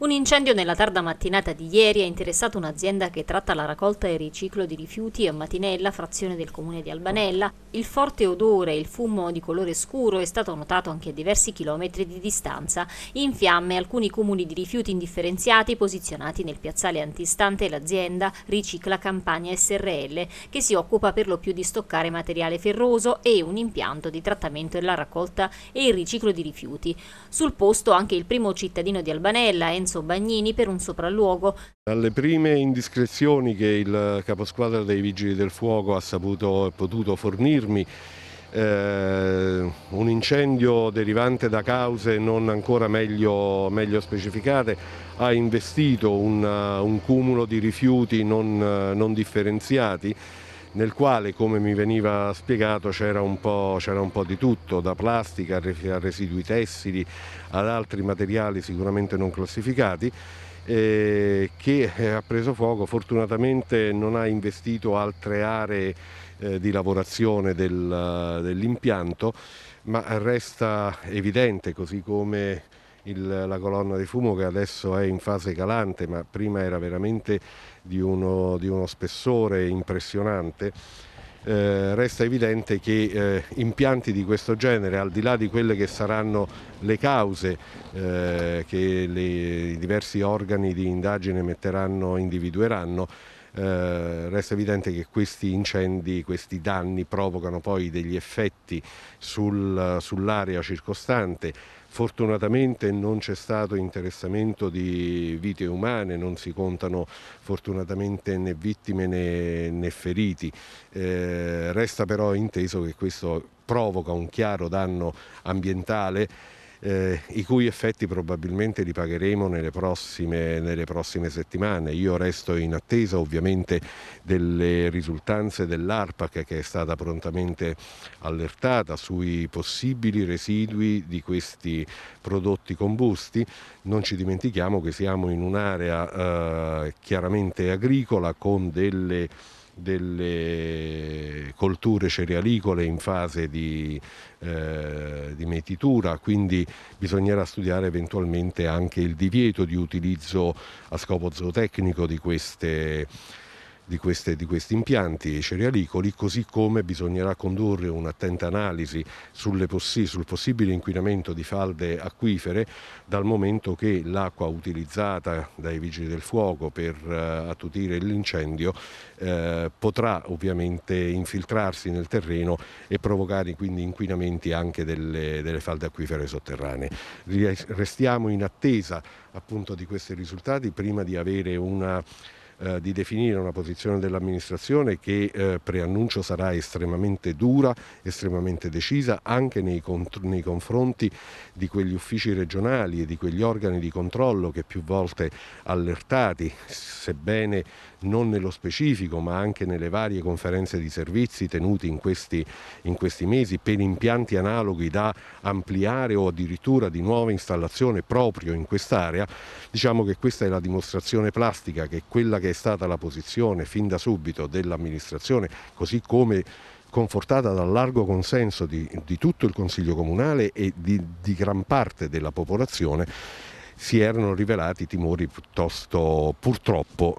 Un incendio nella tarda mattinata di ieri ha interessato un'azienda che tratta la raccolta e il riciclo di rifiuti a Matinella, frazione del comune di Albanella. Il forte odore e il fumo di colore scuro è stato notato anche a diversi chilometri di distanza. In fiamme alcuni comuni di rifiuti indifferenziati posizionati nel piazzale antistante l'azienda Ricicla Campania SRL, che si occupa per lo più di stoccare materiale ferroso e un impianto di trattamento e la raccolta e il riciclo di rifiuti. Sul posto anche il primo cittadino di Albanella, Enzo Vincenzo Bagnini per un sopralluogo. Dalle prime indiscrezioni che il caposquadra dei Vigili del Fuoco ha saputo e potuto fornirmi, eh, un incendio derivante da cause non ancora meglio, meglio specificate ha investito un, un, cumulo di rifiuti non, non differenziati nel quale, come mi veniva spiegato, c'era un, un, po', di tutto, da plastica a residui tessili ad altri materiali sicuramente non classificati, eh, che eh, ha preso fuoco, fortunatamente non ha investito altre aree eh, di lavorazione del, dell'impianto, ma resta evidente, così come il, la colonna di fumo che adesso è in fase calante, ma prima era veramente di uno, di uno spessore impressionante. Eh, resta evidente che eh, impianti di questo genere, al di là di quelle che saranno le cause eh, che le, i diversi organi di indagine metteranno, individueranno, eh, resta evidente che questi incendi, questi danni provocano poi degli effetti sul, sull'area circostante. Fortunatamente non c'è stato interessamento di vite umane, non si contano fortunatamente né vittime né, né feriti. Eh, resta però inteso che questo provoca un chiaro danno ambientale eh, i cui effetti probabilmente li pagheremo nelle prossime, nelle prossime settimane. Io resto in attesa ovviamente delle risultanze dell'ARPAC che è stata prontamente allertata sui possibili residui di questi prodotti combusti. Non ci dimentichiamo che siamo in un'area eh, chiaramente agricola con delle delle colture cerealicole in fase di, eh, di, metitura, quindi bisognerà studiare eventualmente anche il divieto di utilizzo a scopo zootecnico di queste colture di, queste, di questi impianti cerealicoli, così come bisognerà condurre un'attenta analisi possi- sul possibile inquinamento di falde acquifere, dal momento che l'acqua utilizzata dai vigili del fuoco per eh, attutire l'incendio eh, potrà ovviamente infiltrarsi nel terreno e provocare quindi inquinamenti anche delle, delle falde acquifere sotterranee. Restiamo in attesa appunto di questi risultati prima di avere una eh, di definire una posizione dell'amministrazione che eh, preannuncio sarà estremamente dura, estremamente decisa anche nei, nei, confronti di quegli uffici regionali e di quegli organi di controllo che più volte allertati, sebbene non nello specifico ma anche nelle varie conferenze di servizi tenuti in questi, in questi mesi per impianti analoghi da ampliare o addirittura di nuova installazione proprio in quest'area, diciamo che questa è la dimostrazione plastica che quella che è stata la posizione fin da subito dell'amministrazione, così come confortata dal largo consenso di, di tutto il Consiglio Comunale e di, di gran parte della popolazione, si erano rivelati timori piuttosto purtroppo,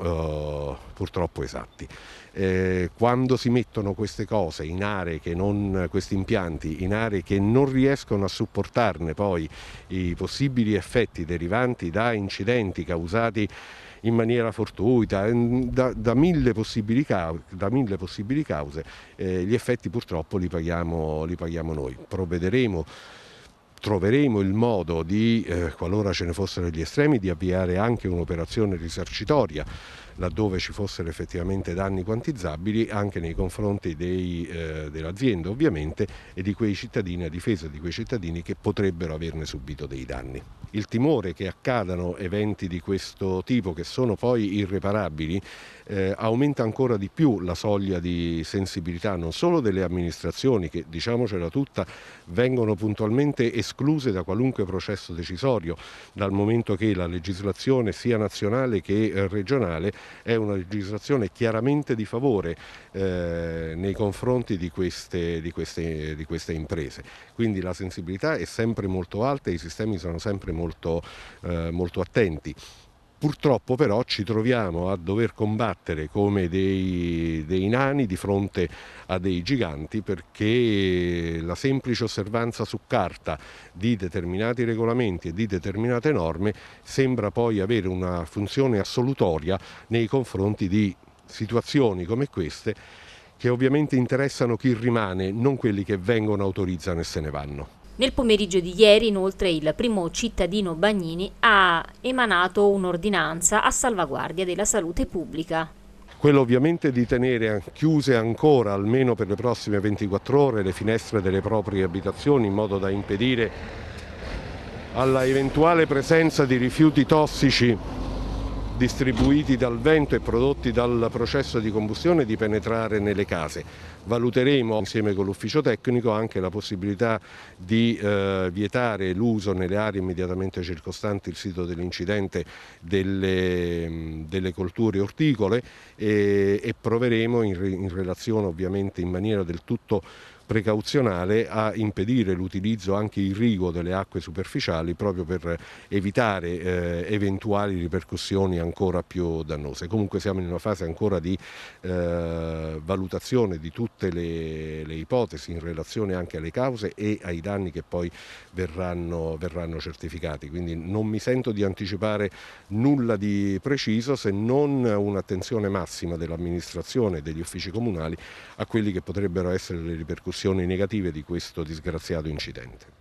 eh, purtroppo esatti. Eh, quando si mettono queste cose in aree che non, questi impianti in aree che non riescono a supportarne poi i possibili effetti derivanti da incidenti causati in maniera fortuita, da, da, mille, possibili cause, da mille, possibili cause, eh, gli effetti purtroppo li paghiamo, li paghiamo noi. Provvederemo troveremo il modo di, eh, qualora ce ne fossero gli estremi, di avviare anche un'operazione risarcitoria laddove ci fossero effettivamente danni quantizzabili anche nei confronti eh, dell'azienda ovviamente e di quei cittadini a difesa di quei cittadini che potrebbero averne subito dei danni. Il timore che accadano eventi di questo tipo che sono poi irreparabili eh, aumenta ancora di più la soglia di sensibilità non solo delle amministrazioni che diciamocela tutta vengono puntualmente escluse da qualunque processo decisorio dal momento che la legislazione sia nazionale che eh, regionale è una legislazione chiaramente di favore eh, nei confronti di queste, di, queste, di queste, imprese. Quindi la sensibilità è sempre molto alta e i sistemi sono sempre molto, eh, molto attenti. Purtroppo però ci troviamo a dover combattere come dei, dei, nani di fronte a dei giganti perché la semplice osservanza su carta di determinati regolamenti e di determinate norme sembra poi avere una funzione assolutoria nei confronti di situazioni come queste che ovviamente interessano chi rimane, non quelli che vengono, autorizzano e se ne vanno. Nel pomeriggio di ieri, inoltre, il primo cittadino Bagnini ha emanato un'ordinanza a salvaguardia della salute pubblica. Quello ovviamente di tenere chiuse ancora, almeno per le prossime 24 ore, le finestre delle proprie abitazioni in modo da impedire alla eventuale presenza di rifiuti tossici distribuiti dal vento e prodotti dal processo di combustione di penetrare nelle case. Valuteremo insieme con l'ufficio tecnico anche la possibilità di eh, vietare l'uso nelle aree immediatamente circostanti il sito dell'incidente delle, delle, colture orticole e, eh, e proveremo in, in relazione ovviamente in maniera del tutto precauzionale a impedire l'utilizzo anche irriguo delle acque superficiali proprio per evitare eh, eventuali ripercussioni ancora più dannose. Comunque siamo in una fase ancora di eh, valutazione di tutte le, le, ipotesi in relazione anche alle cause e ai danni che poi verranno, verranno certificati, quindi non mi sento di anticipare nulla di preciso se non un'attenzione massima dell'amministrazione e degli uffici comunali a quelli che potrebbero essere le ripercussioni ripercussioni negative di questo disgraziato incidente.